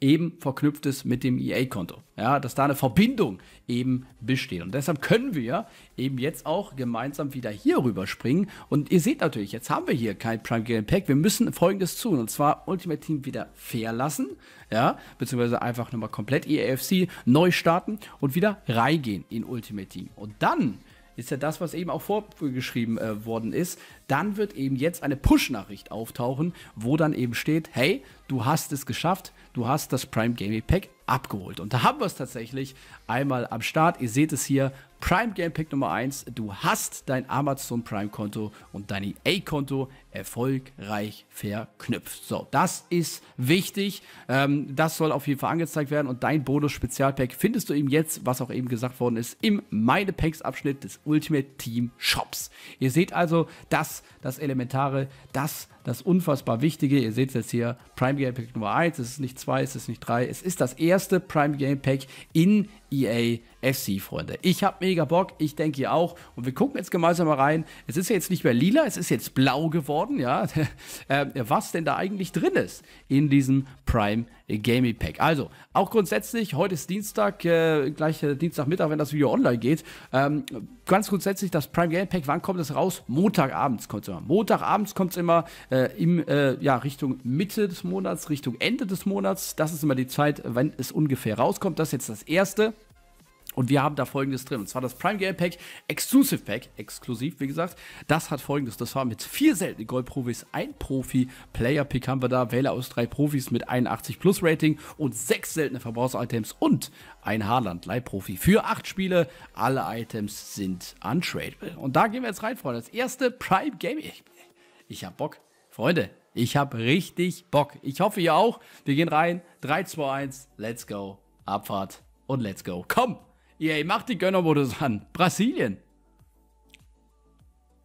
eben verknüpft ist mit dem EA-Konto. Ja, dass da eine Verbindung eben besteht. Und deshalb können wir eben jetzt auch gemeinsam wieder hier rüber springen. Und ihr seht natürlich, jetzt haben wir hier kein Prime Game Pack. Wir müssen folgendes tun. Und zwar Ultimate Team wieder verlassen, Ja, beziehungsweise einfach nochmal komplett EAFC neu starten und wieder reingehen in Ultimate Team. Und dann ist ja das, was eben auch vorgeschrieben äh, worden ist. Dann wird eben jetzt eine Push-Nachricht auftauchen, wo dann eben steht, hey, du hast es geschafft, du hast das Prime Gaming Pack abgeholt. Und da haben wir es tatsächlich einmal am Start. Ihr seht es hier, Prime Game Pack Nummer 1. Du hast dein Amazon Prime Konto und dein EA-Konto erfolgreich verknüpft. So, das ist wichtig. Ähm, das soll auf jeden Fall angezeigt werden. Und dein Bonus-Spezialpack findest du eben jetzt, was auch eben gesagt worden ist, im Meine Packs-Abschnitt des Ultimate Team Shops. Ihr seht also, dass das Elementare, das das unfassbar Wichtige. Ihr seht es jetzt hier, Prime Game Pack Nummer 1, es ist nicht 2, es ist nicht 3, es ist das erste Prime Game Pack in EA FC, Freunde. Ich habe mega Bock, ich denke ihr auch. Und wir gucken jetzt gemeinsam mal rein. Es ist ja jetzt nicht mehr lila, es ist jetzt blau geworden, ja. Ähm, was denn da eigentlich drin ist in diesem Prime Gaming Pack. Also, auch grundsätzlich, heute ist Dienstag, äh, gleich Dienstagmittag, wenn das Video online geht. Ähm, ganz grundsätzlich, das Prime Gaming Pack, wann kommt es raus? Montagabends kommt es immer. Montagabends kommt es immer äh, im, äh, ja, Richtung Mitte des Monats, Richtung Ende des Monats. Das ist immer die Zeit, wenn es ungefähr rauskommt. Das ist jetzt das erste. Und wir haben da folgendes drin. Und zwar das Prime Game Pack, Exclusive Pack, exklusiv, wie gesagt. Das hat folgendes. Das war mit vier seltenen Goldprofis, ein Profi, Player Pick haben wir da, Wähler aus drei Profis mit 81 Plus Rating und sechs seltene Verbrauchs-Items und ein Haarland Leihprofi für acht Spiele. Alle Items sind untradeable. Und da gehen wir jetzt rein, Freunde. Das erste Prime Game. Ich, ich hab Bock. Freunde, ich hab richtig Bock. Ich hoffe, ihr auch. Wir gehen rein. 3, 2, 1, let's go. Abfahrt und let's go. Komm! Yay, mach die Gönnermodus an. Brasilien.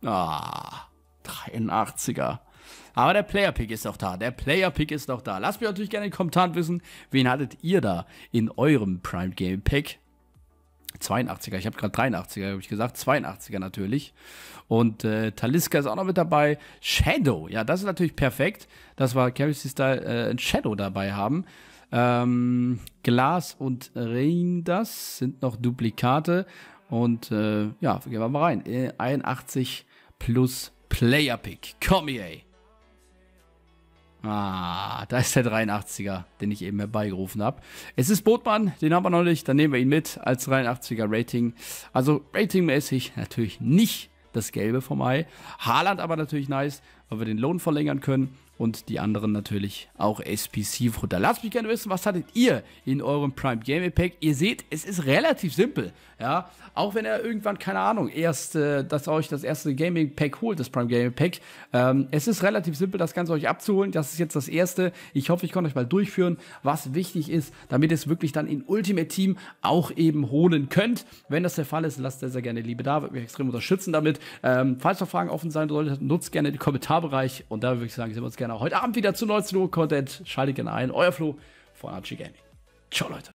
Ah, 83er. Aber der Player-Pick ist doch da. Der Player-Pick ist doch da. Lasst mich natürlich gerne in den Kommentaren wissen, wen hattet ihr da in eurem Prime Game Pack? 82er, ich habe gerade 83er, habe ich gesagt. 82er natürlich. Und äh, Taliska ist auch noch mit dabei. Shadow, ja, das ist natürlich perfekt, dass wir Carry Style äh, Shadow dabei haben. Ähm, Glas und Reindas sind noch Duplikate. Und äh, ja, gehen wir mal rein. 81 äh, plus Player Pick. Cormier. Ah, da ist der 83er, den ich eben herbeigerufen habe. Es ist Bootmann, den haben wir noch nicht. Dann nehmen wir ihn mit als 83er Rating. Also ratingmäßig natürlich nicht das Gelbe vom Ei. Haaland aber natürlich nice, weil wir den Lohn verlängern können und die anderen natürlich auch SPC runter. Lasst mich gerne wissen, was hattet ihr in eurem Prime Game Pack? Ihr seht, es ist relativ simpel, ja. Auch wenn ihr irgendwann, keine Ahnung, erst, äh, dass euch das erste Gaming Pack holt, das Prime Gaming Pack. Ähm, es ist relativ simpel, das Ganze euch abzuholen. Das ist jetzt das erste. Ich hoffe, ich konnte euch mal durchführen, was wichtig ist, damit ihr es wirklich dann in Ultimate Team auch eben holen könnt. Wenn das der Fall ist, lasst sehr, sehr gerne Liebe da, würde mich extrem unterstützen damit. Ähm, falls noch Fragen offen sein sollten, nutzt gerne den Kommentarbereich und da würde ich sagen, sehen wir uns gerne gerne auch heute Abend wieder zu 19 Uhr Content. Schaltet gerne ein. Euer Flo von Archie Gaming. Ciao, Leute.